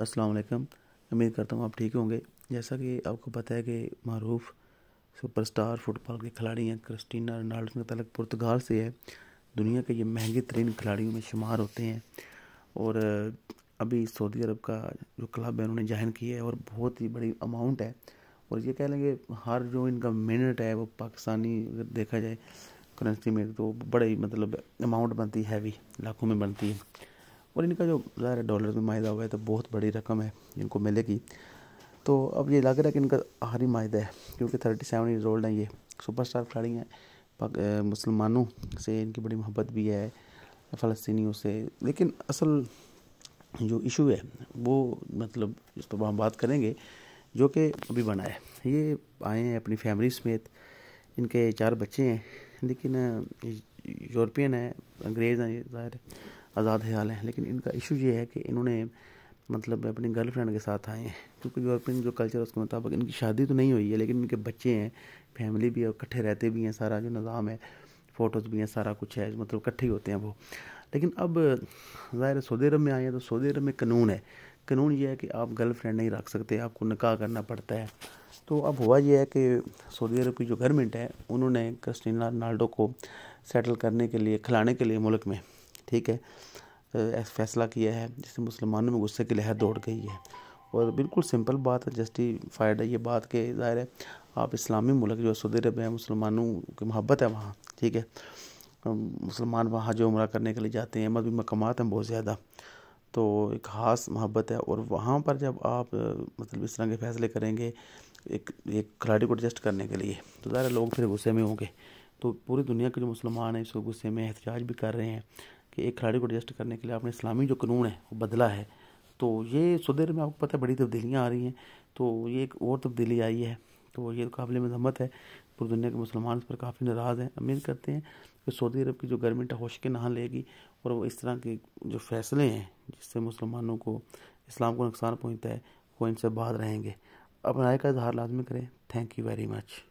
अस्सलाम वालेकुम उम्मीद करता हूँ आप ठीक होंगे जैसा कि आपको पता है कि मरूफ सुपरस्टार फुटबॉल के खिलाड़ी हैं क्रिस्टीना रोनाल्डो का तलक पुर्तगाल से है दुनिया के ये महंगे तरीन खिलाड़ियों में शुमार होते हैं और अभी सऊदी अरब का जो क्लब है उन्होंने ज्वाइन किया है और बहुत ही बड़ी अमाउंट है और ये कह लेंगे हर जो इनका मिनट है वो पाकिस्तानी अगर देखा जाए करेंसी में तो बड़े मतलब अमाउंट बनती हैवी लाखों में बनती है और इनका जो ज़ाहिर है डॉलर में माहिदा हुआ है तो बहुत बड़ी रकम है इनको मिलेगी तो अब ये लग रहा है कि इनका आखिरी माहिदा है क्योंकि थर्टी सेवन ईयर ओल्ड हैं ये सुपरस्टार खिलाड़ी हैं मुसलमानों से इनकी बड़ी मोहब्बत भी है फ़लस्तियों से लेकिन असल जो इशू है वो मतलब इस पर हम बात करेंगे जो कि अभी बना है ये आए हैं अपनी फैमिली समेत इनके चार बच्चे हैं लेकिन यूरोपियन है अंग्रेज़ हैं ज़ाहिर है आज़ाद ख्याल हैं लेकिन इनका इशू ये है कि इन्होंने मतलब अपनी गर्लफ्रेंड के साथ आए हैं क्योंकि यूरोपियन जो कल्चर उसके मुताबिक इनकी शादी तो नहीं हुई है लेकिन इनके बच्चे हैं फैमिली भी है इकट्ठे रहते भी हैं सारा जो निज़ाम है फ़ोटोज़ भी हैं सारा कुछ है मतलब इकट्ठे ही होते हैं वो लेकिन अब ज़ाहिर सऊदी अरब में आए हैं तो सऊदी अरब में कानून है कानून ये है कि आप गर्लफ्रेंड नहीं रख सकते आपको निकाह करना पड़ता है तो अब हुआ यह है कि सऊदी अरब की जो गवर्नमेंट है उन्होंने क्रिस्टीना रोनाल्डो को सेटल करने के लिए खिलाने के लिए मुल्क में ठीक है तो फैसला किया है जिससे मुसलमानों में गुस्से की लहर दौड़ गई है और बिल्कुल सिंपल बात है जस्टिफाइड है ये बात कि ज़ाहिर है आप इस्लामी मुल्क जो सऊदी अरब है मुसलमानों की मोहब्बत है वहाँ ठीक है मुसलमान वहाँ जो उम्र करने के लिए जाते हैं मजहबी मकाम हैं बहुत ज़्यादा तो एक ख़ास मोहब्बत है और वहाँ पर जब आप मतलब इस तरह के फैसले करेंगे एक एक खिलाड़ी को एडजस्ट करने के लिए तो ज़्यादा लोग फिर गुस्से में होंगे तो पूरी दुनिया के जो मुसलमान हैं इसको गुस्से में एहतजाज भी कर रहे हैं कि एक खिलाड़ी को एडजस्ट करने के लिए आपने इस्लामी जो कानून है वो बदला है तो ये सुधेर में आपको पता है बड़ी तब्दीलियाँ आ रही हैं तो ये एक और तब्दीली आई है तो ये काबिल मजम्मत है पूरी दुनिया के मुसलमान इस पर काफ़ी नाराज़ हैं उम्मीद करते हैं कि सऊदी अरब की जो गवर्नमेंट है होश के नहा लेगी और वो इस तरह के जो फैसले हैं जिससे मुसलमानों को इस्लाम को नुकसान पहुँचता है वो इनसे बाहर रहेंगे अपनाए का इजहार लाजमी करें थैंक यू वेरी मच